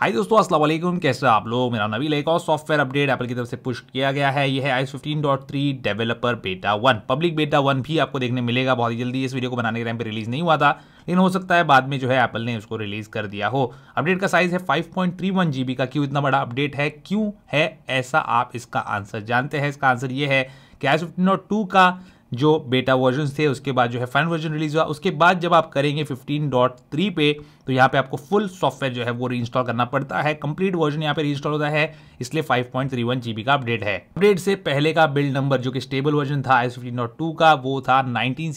हाय दोस्तों अस्सलाम वालेकुम कैसे आप लोग मेरा नवी लेक और सॉफ्टवेयर अपडेट एप्पल की तरफ से पुश किया गया है यह है I fifteen dot three developer beta one public beta one भी आपको देखने मिलेगा बहुत ही जल्दी इस वीडियो को बनाने के टाइम पे रिलीज़ नहीं हुआ था लेकिन हो सकता है बाद में जो है एप्पल ने उसको रिलीज़ कर दिया हो अपडेट का साइज़ है फाइव पॉइंट का क्यों इतना बड़ा अपडेट है क्यों है ऐसा आप इसका आंसर जानते हैं इसका आंसर ये है कि आई का जो बेटा वर्जन थे उसके बाद जो है फाइनल वर्जन रिलीज हुआ उसके बाद जब आप करेंगे 15.3 पे तो यहाँ पे आपको फुल सॉफ्टवेयर जो है वो रीइंस्टॉल करना पड़ता है कंप्लीट वर्जन यहाँ पे रीइंस्टॉल होता है इसलिए 5.31 जीबी का अपडेट है अपडेट से पहले का बिल्ड नंबर जो कि स्टेबल वर्जन था एस का वो था नाइनटीन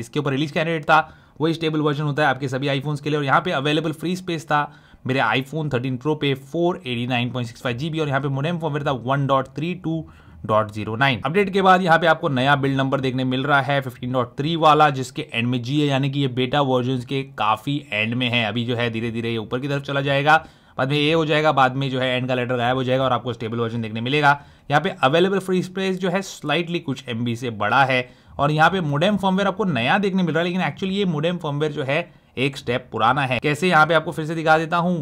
इसके ऊपर रिलीज कैंडिडेट था वही स्टेबल वर्जन होता है आपके सभी आईफोन्स के लिए और यहाँ पे अवेलेबल फ्री स्पेस था मेरे आईफोन 13 प्रो पे 489.65 जीबी और यहाँ पे मोडेम फॉर्मेट था one dot zero nine update के बाद यहाँ पे आपको नया बिल्ड नंबर देखने मिल रहा है फिफ्टीन डॉट थ्री वाला जिसके एंड में जी है यानी कि ये बेटा वर्जन के काफी एंड में है अभी जो है धीरे धीरे ये ऊपर की तरफ चला जाएगा बाद में ए हो जाएगा बाद में जो है एंड का लेटर गायब हो जाएगा और आपको स्टेबल वर्जन देखने मिलेगा यहाँ पे अवेलेबल फ्री स्पेस जो है स्लाइटली कुछ एम से बड़ा है और यहाँ पे मोडेम फॉर्मवेयर आपको नया देखने मिल रहा है लेकिन एक्चुअली ये मोडेम फॉर्मवेयर जो है एक स्टेप पुराना है कैसे यहाँ पे आपको फिर से दिखा देता हूँ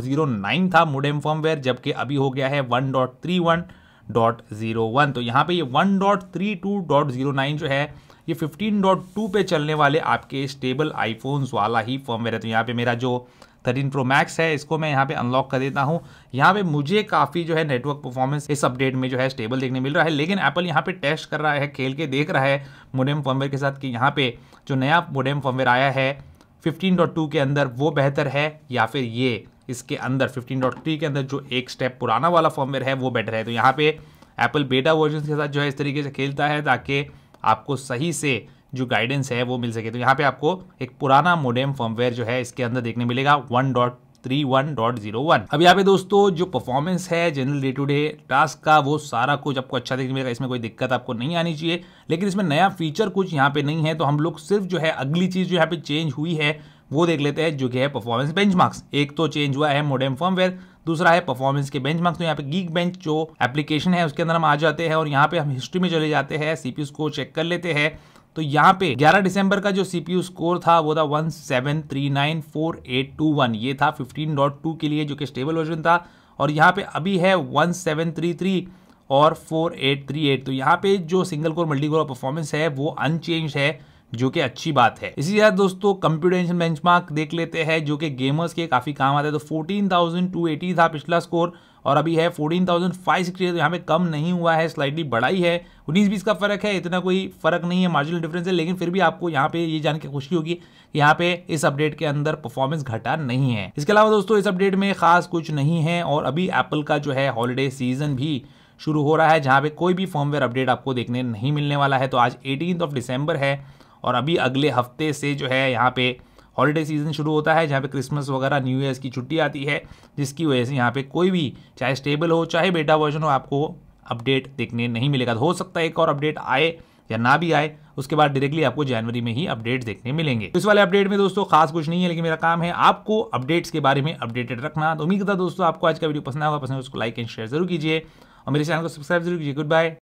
जीरो नाइन था मोडेम वेयर जबकि अभी हो गया है one one dot dot three zero one तो यहाँ पे ये नाइन जो है ये फिफ्टीन डॉट टू पे चलने वाले आपके स्टेबल आईफोन्स वाला ही वेयर है तो यहाँ पे मेरा जो थर्टीन प्रो मैक्स है इसको मैं यहाँ पे अनलॉक कर देता हूँ यहाँ पे मुझे काफ़ी जो है नेटवर्क परफॉर्मेंस इस अपडेट में जो है स्टेबल देखने मिल रहा है लेकिन एप्पल यहाँ पे टेस्ट कर रहा है खेल के देख रहा है मोडेम फॉर्मवेयर के साथ कि यहाँ पे जो नया मोडेम फॉर्मवेयर आया है 15.2 के अंदर वो बेहतर है या फिर ये इसके अंदर 15.3 के अंदर जो एक स्टेप पुराना वाला फॉर्मवेयर है वो बेटर है तो यहाँ पे एप्पल बेटा वर्जन के साथ जो है इस तरीके से खेलता है ताकि आपको सही से जो गाइडेंस है वो मिल सके तो यहाँ पे आपको एक पुराना मोडेम फर्मवेयर जो है इसके अंदर देखने मिलेगा one dot three one dot zero one अब यहाँ पे दोस्तों जो परफॉर्मेंस है general day to day task का वो सारा कुछ आपको अच्छा देखने मिलेगा इसमें कोई दिक्कत आपको नहीं आनी चाहिए लेकिन इसमें नया फीचर कुछ यहाँ पे नहीं है तो हम लोग सिर्फ जो है अगली चीज़ जो यहाँ पे चेंज हुई है वो देख लेते हैं जो कि है परफॉर्मेंस बेंचमार्क्स एक तो चेंज हुआ है मोडेम फर्मवेयर दूसरा है परफॉर्मेंस के बेंचमार्क्स तो यहाँ पे गीक बेंच जो एप्लीकेशन है उसके अंदर हम आ जाते हैं और यहाँ पे हम हिस्ट्री में चले जाते हैं सीपीयू को चेक कर लेते हैं तो यहाँ पे 11 दिसंबर का जो सीपीयू स्कोर था वो था 1739481 ये था 15.2 के लिए जो कि स्टेबल वर्जन था और यहाँ पे अभी है 1733 और 4838 तो यहाँ पे जो single core multi core performance है वो अनचेंज है जो कि अच्छी बात है इसी तरह दोस्तों कंप्यूटेशन बेंचमार्क देख लेते हैं जो कि गेमर्स के काफी काम आते हैं तो 14,280 था पिछला स्कोर और अभी है 14,560 तो यहाँ पे कम नहीं हुआ है स्लाइडली बढ़ाई है उन्नीस बीस का फर्क है इतना कोई फर्क नहीं है मार्जिनल डिफरेंस है लेकिन फिर भी आपको यहाँ पे ये जान के खुशी होगी कि यहाँ पे इस अपडेट के अंदर परफॉर्मेंस घटा नहीं है इसके अलावा दोस्तों इस अपडेट में खास कुछ नहीं है और अभी एप्पल का जो है हॉलीडे सीजन भी शुरू हो रहा है जहाँ पे कोई भी फॉर्मवेयर अपडेट आपको देखने नहीं मिलने वाला है तो आज एटीन ऑफ डिसम्बर है और अभी अगले हफ्ते से जो है यहाँ पे हॉलीडे सीज़न शुरू होता है जहाँ पे क्रिसमस वगैरह न्यू ईयर्स की छुट्टी आती है जिसकी वजह से यहाँ पे कोई भी चाहे स्टेबल हो चाहे बेटा वर्जन हो आपको अपडेट देखने नहीं मिलेगा तो हो सकता है एक और अपडेट आए या ना भी आए उसके बाद डायरेक्टली आपको जनवरी में ही अपडेट देखने मिलेंगे तो इस वाले अपडेट में दोस्तों खास कुछ नहीं है लेकिन मेरा काम है आपको अपडेट्स के बारे में अपडेटेड रखना तो उम्मीद करता दोस्तों आपको आज का वीडियो पसंद आएगा पसंद उसको लाइक एंड शेयर जरूर कीजिए और मेरे चैनल को सब्सक्राइब जरूर कीजिए गुड बाय